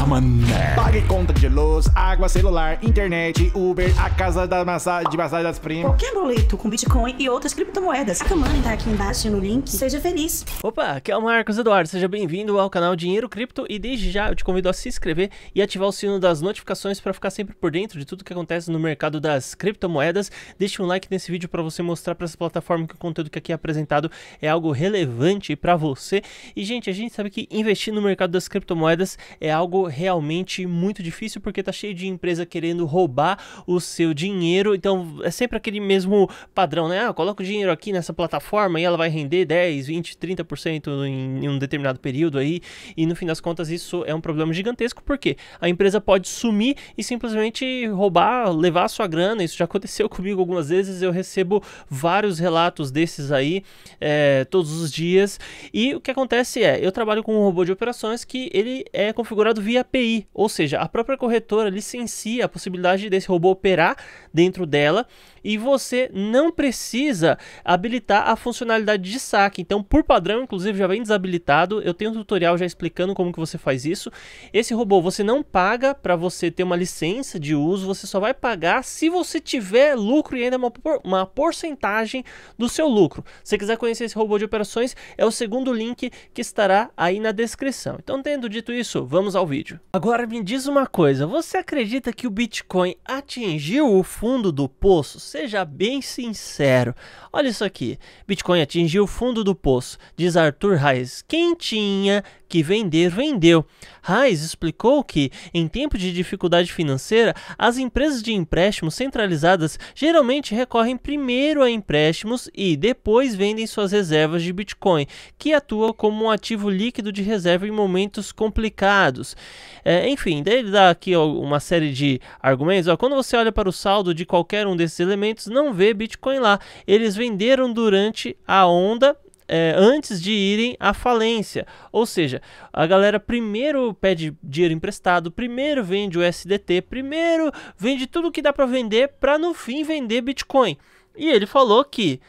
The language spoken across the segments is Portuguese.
Come on, Pague conta de luz, água, celular, internet, Uber, a casa da massagem, de massagem das primas. Qualquer boleto com Bitcoin e outras criptomoedas. A Kamani tá aqui embaixo no link. Seja feliz. Opa, aqui é o Marcos Eduardo. Seja bem-vindo ao canal Dinheiro Cripto. E desde já eu te convido a se inscrever e ativar o sino das notificações para ficar sempre por dentro de tudo que acontece no mercado das criptomoedas. Deixe um like nesse vídeo para você mostrar para essa plataforma que o conteúdo que aqui é apresentado é algo relevante para você. E, gente, a gente sabe que investir no mercado das criptomoedas é algo realmente muito difícil porque tá cheio de empresa querendo roubar o seu dinheiro. Então é sempre aquele mesmo padrão, né? Ah, coloca o dinheiro aqui nessa plataforma e ela vai render 10, 20, 30% em, em um determinado período aí. E no fim das contas isso é um problema gigantesco porque a empresa pode sumir e simplesmente roubar, levar a sua grana. Isso já aconteceu comigo algumas vezes. Eu recebo vários relatos desses aí é, todos os dias. E o que acontece é, eu trabalho com um robô de operações que ele é configurado via API, ou seja, a própria corretora licencia a possibilidade desse robô operar dentro dela e você não precisa habilitar a funcionalidade de saque. Então, por padrão, inclusive, já vem desabilitado. Eu tenho um tutorial já explicando como que você faz isso. Esse robô você não paga para você ter uma licença de uso, você só vai pagar se você tiver lucro e ainda uma, por uma porcentagem do seu lucro. Se você quiser conhecer esse robô de operações, é o segundo link que estará aí na descrição. Então, tendo dito isso, vamos ao vídeo. Agora me diz uma coisa, você acredita que o Bitcoin atingiu o fundo do poço? Seja bem sincero. Olha isso aqui, Bitcoin atingiu o fundo do poço, diz Arthur Reis. Quem tinha que vender, vendeu. Reis explicou que, em tempo de dificuldade financeira, as empresas de empréstimos centralizadas geralmente recorrem primeiro a empréstimos e depois vendem suas reservas de Bitcoin, que atua como um ativo líquido de reserva em momentos complicados. É, enfim, daí ele dá aqui uma série de argumentos. Ó, quando você olha para o saldo de qualquer um desses elementos, não vê Bitcoin lá. Eles venderam durante a onda é, antes de irem à falência. Ou seja, a galera primeiro pede dinheiro emprestado, primeiro vende o SDT, primeiro vende tudo que dá para vender para no fim vender Bitcoin. E ele falou que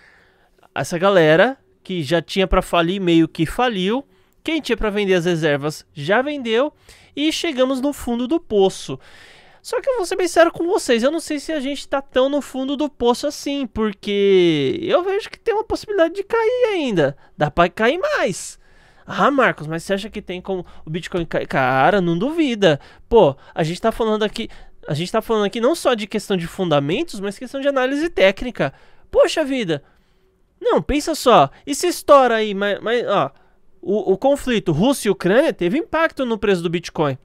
essa galera que já tinha para falir meio que faliu, quem tinha para vender as reservas já vendeu e chegamos no fundo do poço. Só que eu vou ser bem sério com vocês, eu não sei se a gente tá tão no fundo do poço assim, porque eu vejo que tem uma possibilidade de cair ainda. Dá para cair mais. Ah, Marcos, mas você acha que tem como o Bitcoin cair? Cara, não duvida. Pô, a gente tá falando aqui, a gente tá falando aqui não só de questão de fundamentos, mas questão de análise técnica. Poxa vida. Não, pensa só. E se estoura aí, mas, mas ó, o, o conflito Rússia e Ucrânia teve impacto no preço do Bitcoin.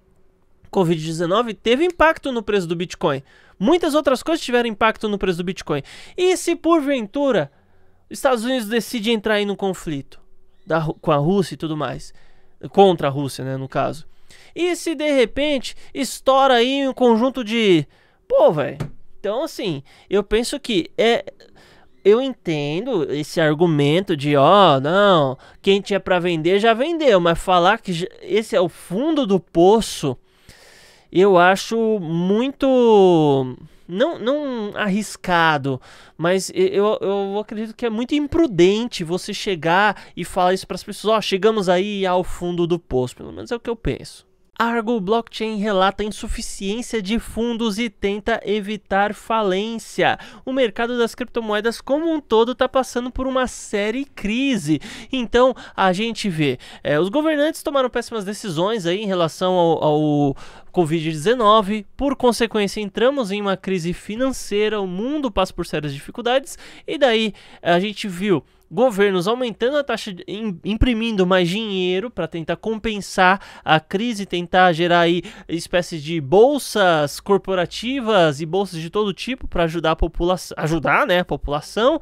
Covid-19 teve impacto no preço do Bitcoin. Muitas outras coisas tiveram impacto no preço do Bitcoin. E se porventura os Estados Unidos decidem entrar em um conflito da, com a Rússia e tudo mais, contra a Rússia, né, no caso. E se de repente estoura aí um conjunto de. Pô, velho. Então, assim, eu penso que é. Eu entendo esse argumento de, ó, oh, não, quem tinha para vender já vendeu, mas falar que esse é o fundo do poço eu acho muito. Não, não arriscado, mas eu, eu acredito que é muito imprudente você chegar e falar isso para as pessoas: ó, oh, chegamos aí ao fundo do poço. Pelo menos é o que eu penso. Argo Blockchain relata insuficiência de fundos e tenta evitar falência. O mercado das criptomoedas como um todo está passando por uma série crise. Então a gente vê, é, os governantes tomaram péssimas decisões aí em relação ao, ao Covid-19. Por consequência, entramos em uma crise financeira. O mundo passa por sérias dificuldades e daí a gente viu governos aumentando a taxa, de, imprimindo mais dinheiro para tentar compensar a crise, tentar gerar aí espécies de bolsas corporativas e bolsas de todo tipo para ajudar a população, ajudar, né, a população,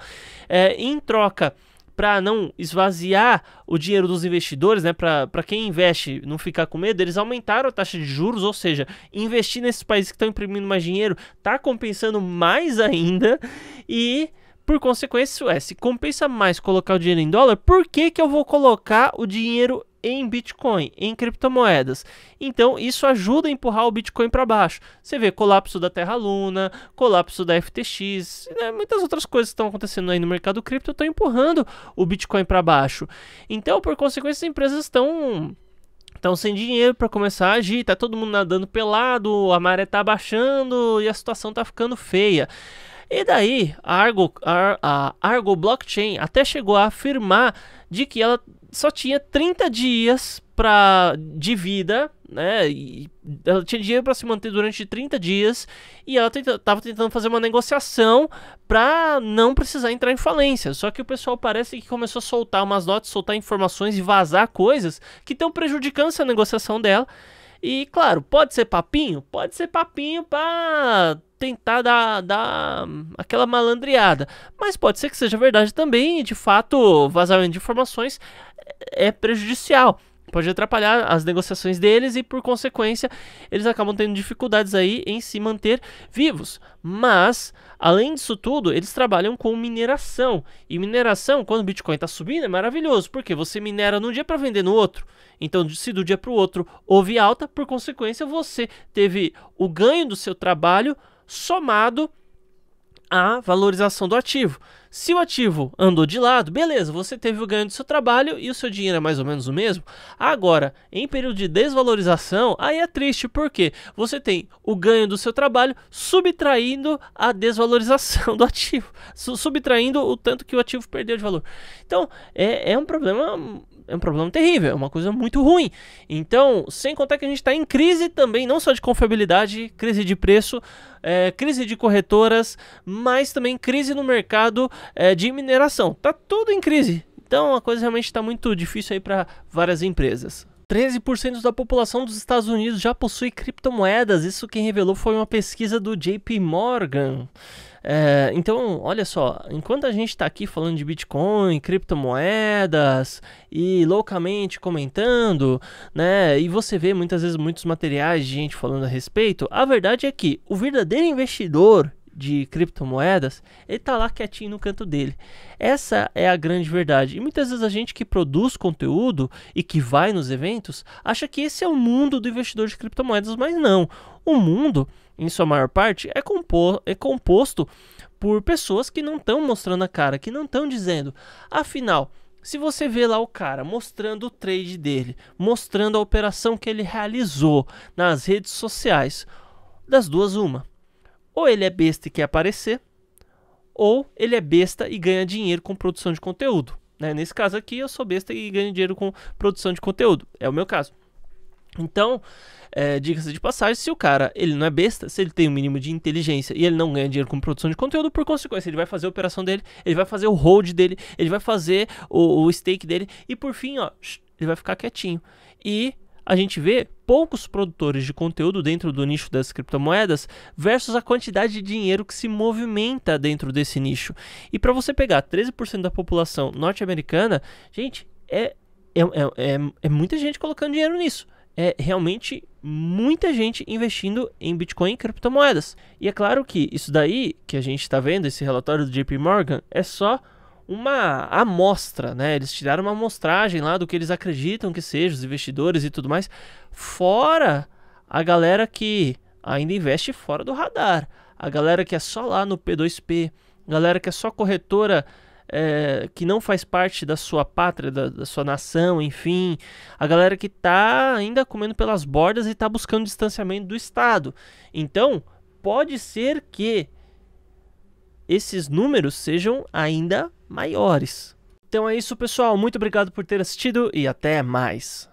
é, em troca para não esvaziar o dinheiro dos investidores, né, para quem investe não ficar com medo, eles aumentaram a taxa de juros, ou seja, investir nesses países que estão imprimindo mais dinheiro está compensando mais ainda e por consequência, é, se compensa mais colocar o dinheiro em dólar, por que, que eu vou colocar o dinheiro em Bitcoin, em criptomoedas. Então, isso ajuda a empurrar o Bitcoin para baixo. Você vê colapso da Terra Luna, colapso da FTX, né? muitas outras coisas estão acontecendo aí no mercado cripto estão empurrando o Bitcoin para baixo. Então, por consequência, as empresas estão estão sem dinheiro para começar a agir, tá todo mundo nadando pelado, a maré tá baixando e a situação tá ficando feia. E daí a Argo, a, Argo Blockchain até chegou a afirmar de que ela só tinha 30 dias pra, de vida, né? E ela tinha dinheiro para se manter durante 30 dias e ela estava tentando fazer uma negociação para não precisar entrar em falência. Só que o pessoal parece que começou a soltar umas notas, soltar informações e vazar coisas que estão prejudicando essa negociação dela. E claro, pode ser papinho? Pode ser papinho para tentar dar, dar aquela malandreada. Mas pode ser que seja verdade também, e de fato, vazamento de informações é, é prejudicial pode atrapalhar as negociações deles e, por consequência, eles acabam tendo dificuldades aí em se manter vivos. Mas, além disso tudo, eles trabalham com mineração. E mineração, quando o Bitcoin está subindo, é maravilhoso, porque você minera num dia para vender no outro. Então, se do dia para o outro houve alta, por consequência, você teve o ganho do seu trabalho somado à valorização do ativo. Se o ativo andou de lado, beleza, você teve o ganho do seu trabalho e o seu dinheiro é mais ou menos o mesmo. Agora, em período de desvalorização, aí é triste porque você tem o ganho do seu trabalho subtraindo a desvalorização do ativo, subtraindo o tanto que o ativo perdeu de valor. Então, é, é um problema é um problema terrível, é uma coisa muito ruim. Então, sem contar que a gente está em crise também, não só de confiabilidade, crise de preço, é, crise de corretoras, mas também crise no mercado é, de mineração. Tá tudo em crise. Então, a coisa realmente está muito difícil aí para várias empresas. 13% da população dos Estados Unidos já possui criptomoedas. Isso quem revelou foi uma pesquisa do JP Morgan. É, então, olha só, enquanto a gente está aqui falando de Bitcoin, criptomoedas e loucamente comentando, né? E você vê muitas vezes muitos materiais de gente falando a respeito, a verdade é que o verdadeiro investidor de criptomoedas, ele está lá quietinho no canto dele. Essa é a grande verdade. E muitas vezes a gente que produz conteúdo e que vai nos eventos acha que esse é o mundo do investidor de criptomoedas, mas não. O mundo, em sua maior parte, é, compo é composto por pessoas que não estão mostrando a cara, que não estão dizendo. Afinal, se você vê lá o cara mostrando o trade dele, mostrando a operação que ele realizou nas redes sociais, das duas, uma. Ou ele é besta e quer aparecer, ou ele é besta e ganha dinheiro com produção de conteúdo. Né? Nesse caso aqui, eu sou besta e ganho dinheiro com produção de conteúdo. É o meu caso. Então, é, diga-se de passagem, se o cara ele não é besta, se ele tem o um mínimo de inteligência e ele não ganha dinheiro com produção de conteúdo, por consequência, ele vai fazer a operação dele, ele vai fazer o hold dele, ele vai fazer o, o stake dele e por fim, ó, ele vai ficar quietinho. E a gente vê poucos produtores de conteúdo dentro do nicho das criptomoedas versus a quantidade de dinheiro que se movimenta dentro desse nicho. E para você pegar 13% da população norte-americana, gente, é, é, é, é muita gente colocando dinheiro nisso é realmente muita gente investindo em Bitcoin e criptomoedas. E é claro que isso daí que a gente está vendo, esse relatório do JP Morgan, é só uma amostra, né? Eles tiraram uma amostragem lá do que eles acreditam que seja, os investidores e tudo mais, fora a galera que ainda investe fora do radar, a galera que é só lá no P2P, galera que é só corretora é, que não faz parte da sua pátria, da, da, sua nação, enfim, a galera que tá ainda comendo pelas bordas e tá buscando distanciamento do Estado. Então, pode ser que esses números sejam ainda maiores. Então é isso, pessoal. Muito obrigado por ter assistido e até mais.